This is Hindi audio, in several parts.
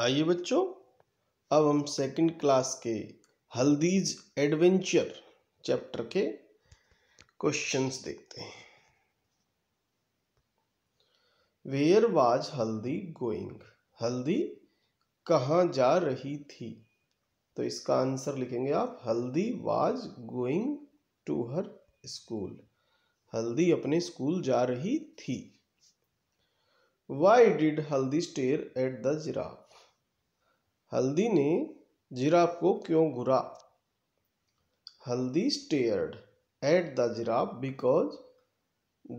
आइए बच्चों अब हम सेकंड क्लास के हल्दीज एडवेंचर चैप्टर के क्वेश्चंस देखते हैं वेयर वाज हल्दी गोइंग हल्दी कहाँ जा रही थी तो इसका आंसर लिखेंगे आप Haldi was going to her school Haldi अपने स्कूल जा रही थी why did Haldi stare at the giraffe Haldi ने जिराफ को क्यों घुरा Haldi stared at the giraffe because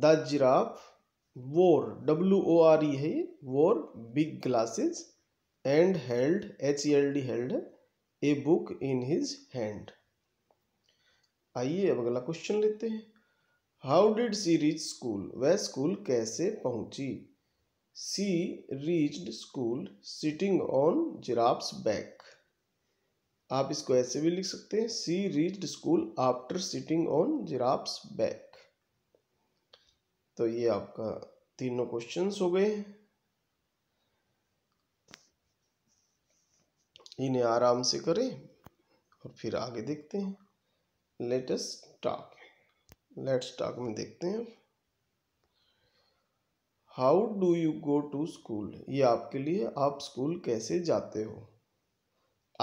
the giraffe wore W O R E है wore big glasses and held H E L D held a book in his hand आइए अब अगला क्वेश्चन लेते हैं how did she reach school वह स्कूल कैसे पहुंची she reached school sitting on giraffe's back आप इसको ऐसे भी लिख सकते हैं she reached school after sitting on giraffe's back तो ये आपका तीनों क्वेश्चंस हो गए इन्हें आराम से करें और फिर आगे देखते हैं लेटेस्ट टॉक लेट्स टॉक में देखते हैं how do you go to school ये आपके लिए आप स्कूल कैसे जाते हो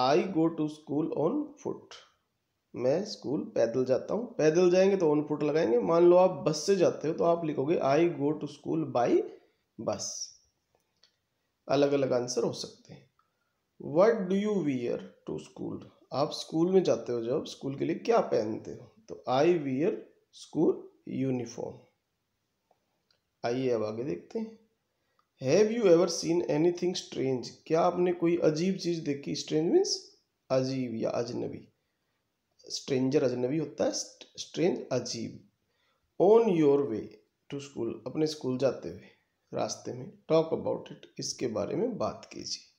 I go to school on foot मैं स्कूल पैदल जाता हूँ पैदल जाएंगे तो ऑन फुट लगाएंगे मान लो आप बस से जाते हो तो आप लिखोगे I go to school by bus अलग अलग आंसर हो सकते हैं what do you wear to school आप स्कूल में जाते हो जब स्कूल के लिए क्या पहनते हो तो आई वीयर स्कूल यूनिफॉर्म आइए अब आगे देखते हैं have you ever seen anything strange क्या आपने कोई अजीब चीज़ देखी स्ट्रेंज मीन्स अजीब या अजनबी स्ट्रेंजर अजनबी होता है स्ट्रेंज अजीब on your way to school अपने स्कूल जाते हुए रास्ते में टॉक अबाउट इट इसके बारे में बात कीजिए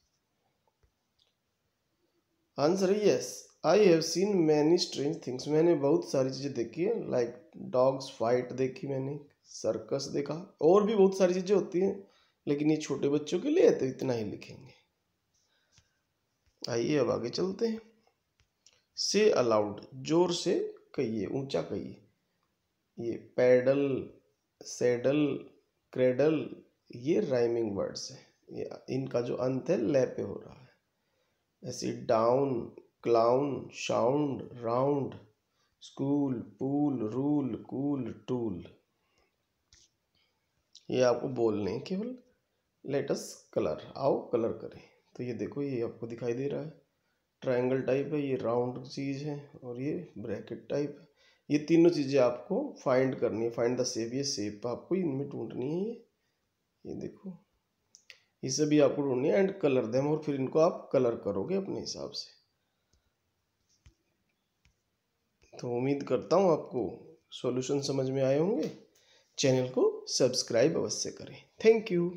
answer yes I have seen many strange things मैंने बहुत सारी चीज़ें देखी है लाइक डॉग्स फाइट देखी मैंने सर्कस देखा और भी बहुत सारी चीज़ें होती हैं लेकिन ये छोटे बच्चों के लिए तो इतना ही लिखेंगे आइए अब आगे चलते हैं से अलाउड जोर से कहिए ऊंचा कहिए ये पैडल सेडल क्रेडल ये राइमिंग वर्ड्स हैं ये इनका जो अंत है लय पे हो रहा है ऐसे down clown sound round school pool rule cool tool ये आपको बोलने केवल लेटस कलर आओ कलर करें तो ये देखो ये आपको दिखाई दे रहा है ट्रायंगल टाइप है ये राउंड चीज़ है और ये ब्रैकेट टाइप है ये तीनों चीज़ें आपको फाइंड करनी है फाइंड द सेप ये सेप तो आपको इनमें ढूंढनी है ये ये देखो इसे भी आपको ढूंढनी है एंड कलर दें और फिर इनको आप कलर करोगे अपने हिसाब से तो उम्मीद करता हूँ आपको सॉल्यूशन समझ में आए होंगे चैनल को सब्सक्राइब अवश्य करें थैंक यू